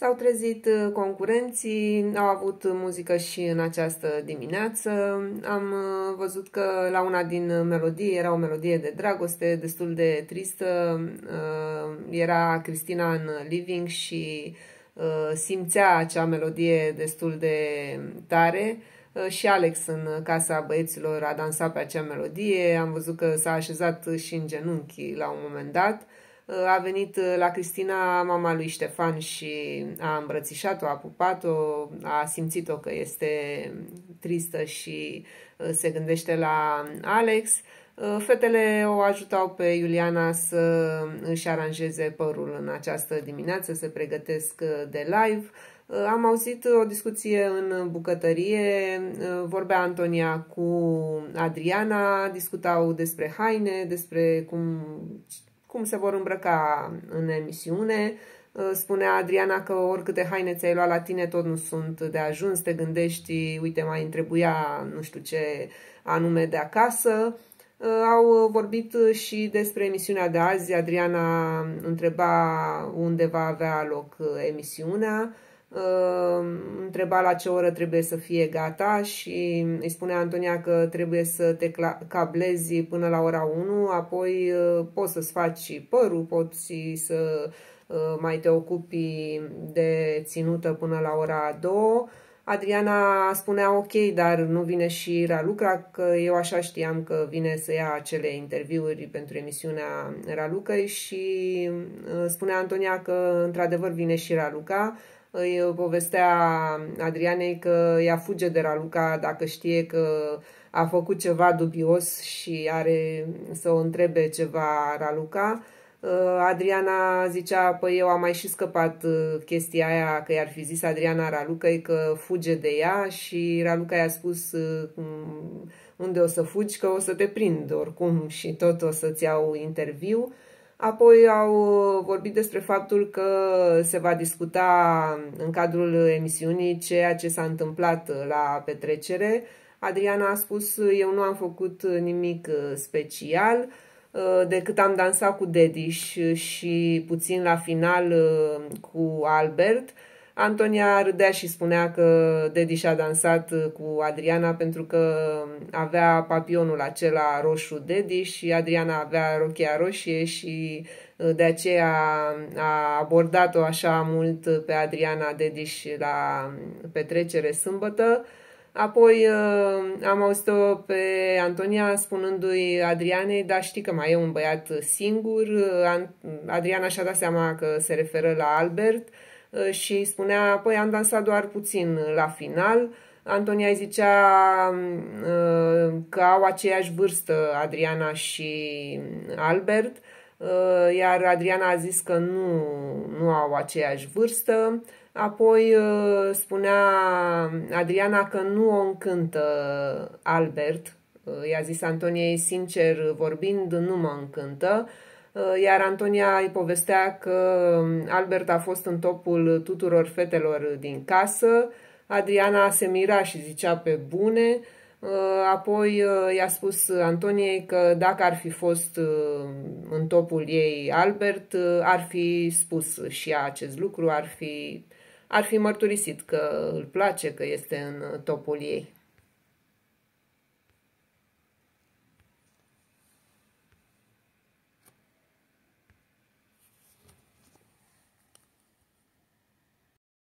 S-au trezit uh, concurenții, au avut muzică și în această dimineață. Am uh, văzut că la una din melodii era o melodie de dragoste, destul de tristă. Uh, era Cristina în living și simțea acea melodie destul de tare și Alex în Casa Băieților a dansat pe acea melodie. Am văzut că s-a așezat și în genunchi la un moment dat a venit uh, la Cristina, mama lui Ștefan, și a îmbrățișat-o, a pupat-o, a simțit-o că este tristă și uh, se gândește la Alex. Uh, fetele o ajutau pe Iuliana să își aranjeze părul în această dimineață, se pregătesc de live. Am auzit o discuție în bucătărie, vorbea Antonia cu Adriana, discutau despre haine, despre cum cum se vor îmbrăca în emisiune. Uh, spunea Adriana că oricâte haine ți-ai luat la tine tot nu sunt de ajuns, te gândești, uite, mai întrebuia nu știu ce anume de acasă. Uh, au vorbit și despre emisiunea de azi. Adriana întreba unde va avea loc uh, emisiunea întreba la ce oră trebuie să fie gata și îi spune Antonia că trebuie să te cablezi până la ora 1, apoi ă, poți să-ți faci părul, poți să ă, mai te ocupi de ținută până la ora 2, Adriana spunea ok, dar nu vine și Raluca, că eu așa știam că vine să ia acele interviuri pentru emisiunea Raluca. și uh, spunea Antonia că într-adevăr vine și Raluca. Îi povestea Adrianei că ea fuge de Raluca dacă știe că a făcut ceva dubios și are să o întrebe ceva Raluca. Uh, Adriana zicea, păi eu am mai și scăpat uh, chestia aia, că i-ar fi zis Adriana Ralucăi că fuge de ea și Raluca i-a spus uh, unde o să fugi, că o să te prind oricum și tot o să-ți iau interviu. Apoi au vorbit despre faptul că se va discuta în cadrul emisiunii ceea ce s-a întâmplat la petrecere. Adriana a spus, eu nu am făcut nimic special, Uh, de cât am dansat cu Dediș și puțin la final uh, cu Albert. Antonia râdea și spunea că Dediș a dansat uh, cu Adriana pentru că avea papionul acela roșu Dediș și Adriana avea rochia roșie și de aceea a abordat-o așa mult pe Adriana Dediș la petrecere sâmbătă. Apoi uh, am auzit-o pe Antonia spunându-i Adrianei, dar știi că mai e un băiat singur. Uh, Adriana și-a dat seama că se referă la Albert uh, și spunea, păi am dansat doar puțin la final. Antonia îi zicea că au aceeași vârstă Adriana și Albert, iar Adriana a zis că nu, nu au aceeași vârstă. Apoi uh, spunea Adriana că nu o încântă Albert. Uh, i-a zis Antoniei, sincer vorbind, nu mă încântă. Uh, iar Antonia îi povestea că Albert a fost în topul tuturor fetelor din casă. Adriana se mira și zicea pe bune. Apoi i-a spus Antoniei că dacă ar fi fost în topul ei Albert, ar fi spus și ea acest lucru, ar fi ar fi mărturisit că îl place, că este în topul ei.